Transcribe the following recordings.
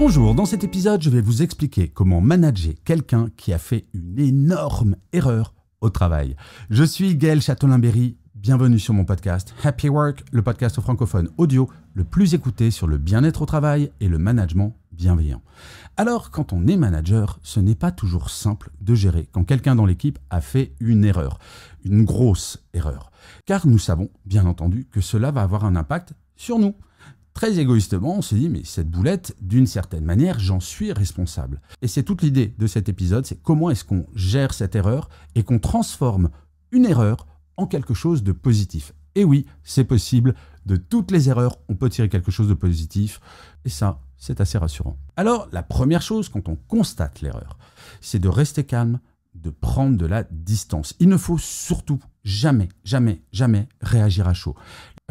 Bonjour, dans cet épisode, je vais vous expliquer comment manager quelqu'un qui a fait une énorme erreur au travail. Je suis Gaël Châtelain-Berry, bienvenue sur mon podcast Happy Work, le podcast francophone audio le plus écouté sur le bien-être au travail et le management bienveillant. Alors, quand on est manager, ce n'est pas toujours simple de gérer quand quelqu'un dans l'équipe a fait une erreur, une grosse erreur. Car nous savons, bien entendu, que cela va avoir un impact sur nous. Très égoïstement, on se dit, mais cette boulette, d'une certaine manière, j'en suis responsable. Et c'est toute l'idée de cet épisode, c'est comment est-ce qu'on gère cette erreur et qu'on transforme une erreur en quelque chose de positif. Et oui, c'est possible, de toutes les erreurs, on peut tirer quelque chose de positif, et ça, c'est assez rassurant. Alors, la première chose quand on constate l'erreur, c'est de rester calme, de prendre de la distance. Il ne faut surtout jamais, jamais, jamais réagir à chaud.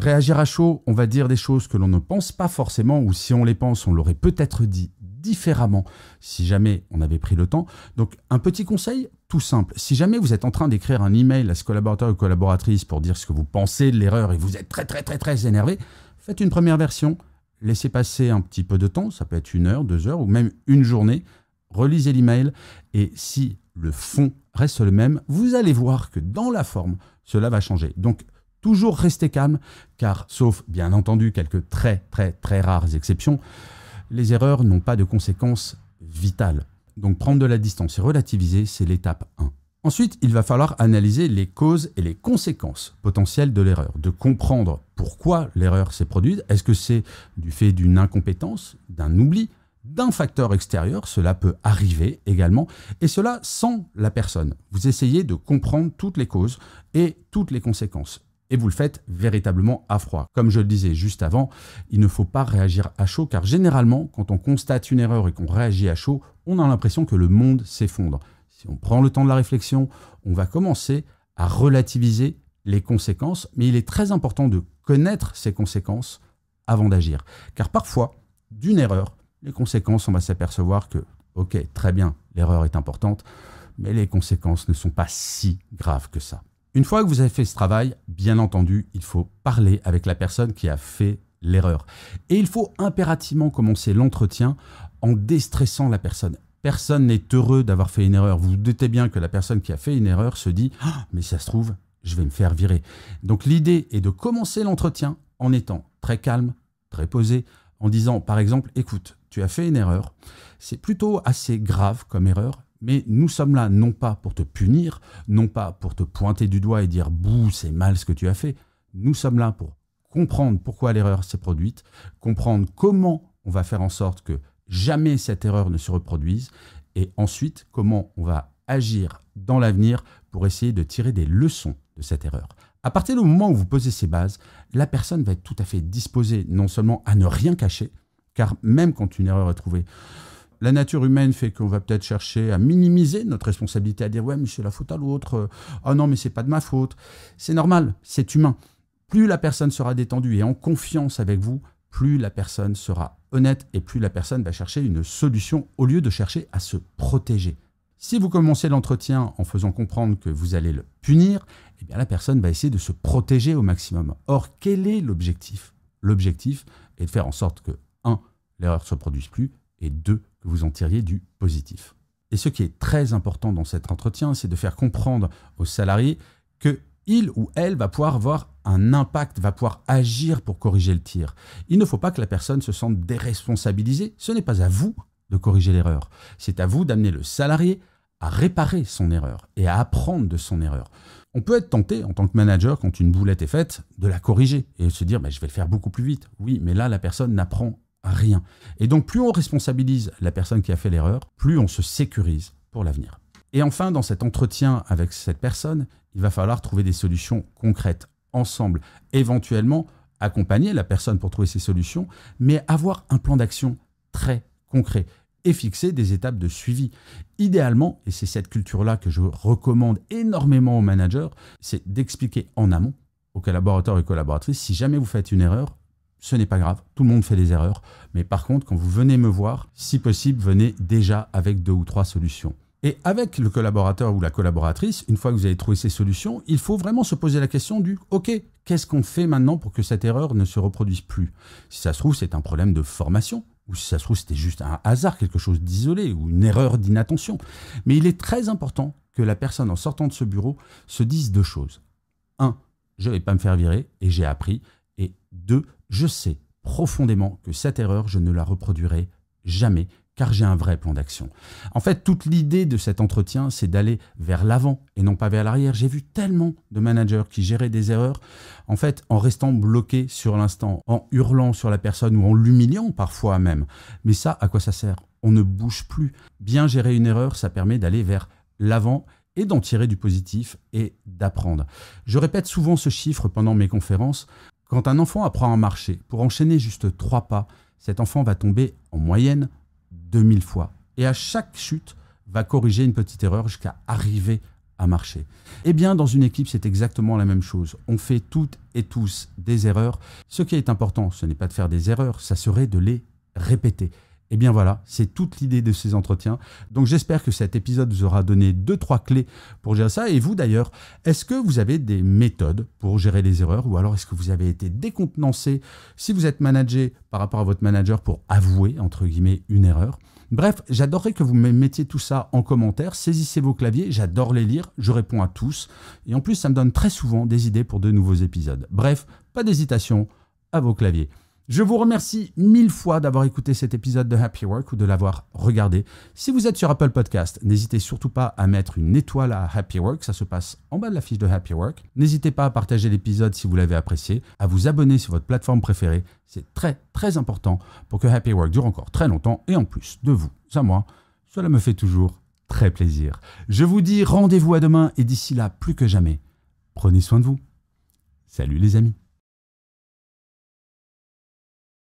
Réagir à chaud, on va dire des choses que l'on ne pense pas forcément, ou si on les pense, on l'aurait peut-être dit différemment si jamais on avait pris le temps. Donc un petit conseil tout simple, si jamais vous êtes en train d'écrire un email à ce collaborateur ou collaboratrice pour dire ce que vous pensez de l'erreur et vous êtes très très très très énervé, faites une première version, laissez passer un petit peu de temps, ça peut être une heure, deux heures ou même une journée, relisez l'email et si le fond reste le même, vous allez voir que dans la forme, cela va changer. Donc toujours rester calme, car sauf bien entendu quelques très très très rares exceptions, les erreurs n'ont pas de conséquences vitales. Donc prendre de la distance et relativiser, c'est l'étape 1. Ensuite, il va falloir analyser les causes et les conséquences potentielles de l'erreur, de comprendre pourquoi l'erreur s'est produite. Est-ce que c'est du fait d'une incompétence, d'un oubli, d'un facteur extérieur Cela peut arriver également, et cela sans la personne. Vous essayez de comprendre toutes les causes et toutes les conséquences et vous le faites véritablement à froid. Comme je le disais juste avant, il ne faut pas réagir à chaud car généralement, quand on constate une erreur et qu'on réagit à chaud, on a l'impression que le monde s'effondre. Si on prend le temps de la réflexion, on va commencer à relativiser les conséquences, mais il est très important de connaître ces conséquences avant d'agir. Car parfois, d'une erreur, les conséquences, on va s'apercevoir que, ok, très bien, l'erreur est importante, mais les conséquences ne sont pas si graves que ça. Une fois que vous avez fait ce travail, bien entendu, il faut parler avec la personne qui a fait l'erreur. Et il faut impérativement commencer l'entretien en déstressant la personne. Personne n'est heureux d'avoir fait une erreur. Vous vous doutez bien que la personne qui a fait une erreur se dit ah, Mais ça se trouve, je vais me faire virer. Donc l'idée est de commencer l'entretien en étant très calme, très posé, en disant par exemple Écoute, tu as fait une erreur. C'est plutôt assez grave comme erreur. Mais nous sommes là non pas pour te punir, non pas pour te pointer du doigt et dire bouh, c'est mal ce que tu as fait. Nous sommes là pour comprendre pourquoi l'erreur s'est produite, comprendre comment on va faire en sorte que jamais cette erreur ne se reproduise, et ensuite comment on va agir dans l'avenir pour essayer de tirer des leçons de cette erreur. À partir du moment où vous posez ces bases, la personne va être tout à fait disposée non seulement à ne rien cacher, car même quand une erreur est trouvée, la nature humaine fait qu'on va peut-être chercher à minimiser notre responsabilité, à dire ouais mais c'est la faute à l'autre, ah oh non mais c'est pas de ma faute. C'est normal, c'est humain. Plus la personne sera détendue et en confiance avec vous, plus la personne sera honnête et plus la personne va chercher une solution au lieu de chercher à se protéger. Si vous commencez l'entretien en faisant comprendre que vous allez le punir, eh bien la personne va essayer de se protéger au maximum. Or, quel est l'objectif L'objectif est de faire en sorte que 1. l'erreur ne se produise plus et 2 que vous en tiriez du positif. Et ce qui est très important dans cet entretien, c'est de faire comprendre aux salariés que il ou elle va pouvoir avoir un impact, va pouvoir agir pour corriger le tir. Il ne faut pas que la personne se sente déresponsabilisée. Ce n'est pas à vous de corriger l'erreur. C'est à vous d'amener le salarié à réparer son erreur et à apprendre de son erreur. On peut être tenté, en tant que manager, quand une boulette est faite, de la corriger et se dire bah, je vais le faire beaucoup plus vite. Oui, mais là, la personne n'apprend rien. Et donc plus on responsabilise la personne qui a fait l'erreur, plus on se sécurise pour l'avenir. Et enfin, dans cet entretien avec cette personne, il va falloir trouver des solutions concrètes ensemble, éventuellement accompagner la personne pour trouver ses solutions, mais avoir un plan d'action très concret et fixer des étapes de suivi. Idéalement, et c'est cette culture-là que je recommande énormément aux managers, c'est d'expliquer en amont aux collaborateurs et collaboratrices, si jamais vous faites une erreur, ce n'est pas grave, tout le monde fait des erreurs. Mais par contre, quand vous venez me voir, si possible, venez déjà avec deux ou trois solutions. Et avec le collaborateur ou la collaboratrice, une fois que vous avez trouvé ces solutions, il faut vraiment se poser la question du OK, qu'est-ce qu'on fait maintenant pour que cette erreur ne se reproduise plus Si ça se trouve, c'est un problème de formation, ou si ça se trouve, c'était juste un hasard, quelque chose d'isolé, ou une erreur d'inattention. Mais il est très important que la personne, en sortant de ce bureau, se dise deux choses. Un, je ne vais pas me faire virer et j'ai appris. Et deux, je sais profondément que cette erreur, je ne la reproduirai jamais, car j'ai un vrai plan d'action. En fait, toute l'idée de cet entretien, c'est d'aller vers l'avant et non pas vers l'arrière. J'ai vu tellement de managers qui géraient des erreurs, en fait, en restant bloqués sur l'instant, en hurlant sur la personne ou en l'humiliant parfois même. Mais ça, à quoi ça sert On ne bouge plus. Bien gérer une erreur, ça permet d'aller vers l'avant et d'en tirer du positif et d'apprendre. Je répète souvent ce chiffre pendant mes conférences. Quand un enfant apprend à marcher, pour enchaîner juste trois pas, cet enfant va tomber en moyenne 2000 fois. Et à chaque chute, va corriger une petite erreur jusqu'à arriver à marcher. Eh bien, dans une équipe, c'est exactement la même chose. On fait toutes et tous des erreurs. Ce qui est important, ce n'est pas de faire des erreurs, ça serait de les répéter. Eh bien voilà, c'est toute l'idée de ces entretiens. Donc j'espère que cet épisode vous aura donné deux trois clés pour gérer ça. Et vous d'ailleurs, est-ce que vous avez des méthodes pour gérer les erreurs ou alors est-ce que vous avez été décontenancé si vous êtes managé par rapport à votre manager pour avouer entre guillemets une erreur Bref, j'adorerais que vous me mettiez tout ça en commentaire. Saisissez vos claviers, j'adore les lire, je réponds à tous. Et en plus, ça me donne très souvent des idées pour de nouveaux épisodes. Bref, pas d'hésitation à vos claviers. Je vous remercie mille fois d'avoir écouté cet épisode de Happy Work ou de l'avoir regardé. Si vous êtes sur Apple Podcast, n'hésitez surtout pas à mettre une étoile à Happy Work, ça se passe en bas de la fiche de Happy Work. N'hésitez pas à partager l'épisode si vous l'avez apprécié, à vous abonner sur votre plateforme préférée, c'est très très important pour que Happy Work dure encore très longtemps et en plus de vous ça moi, cela me fait toujours très plaisir. Je vous dis rendez-vous à demain et d'ici là, plus que jamais, prenez soin de vous. Salut les amis.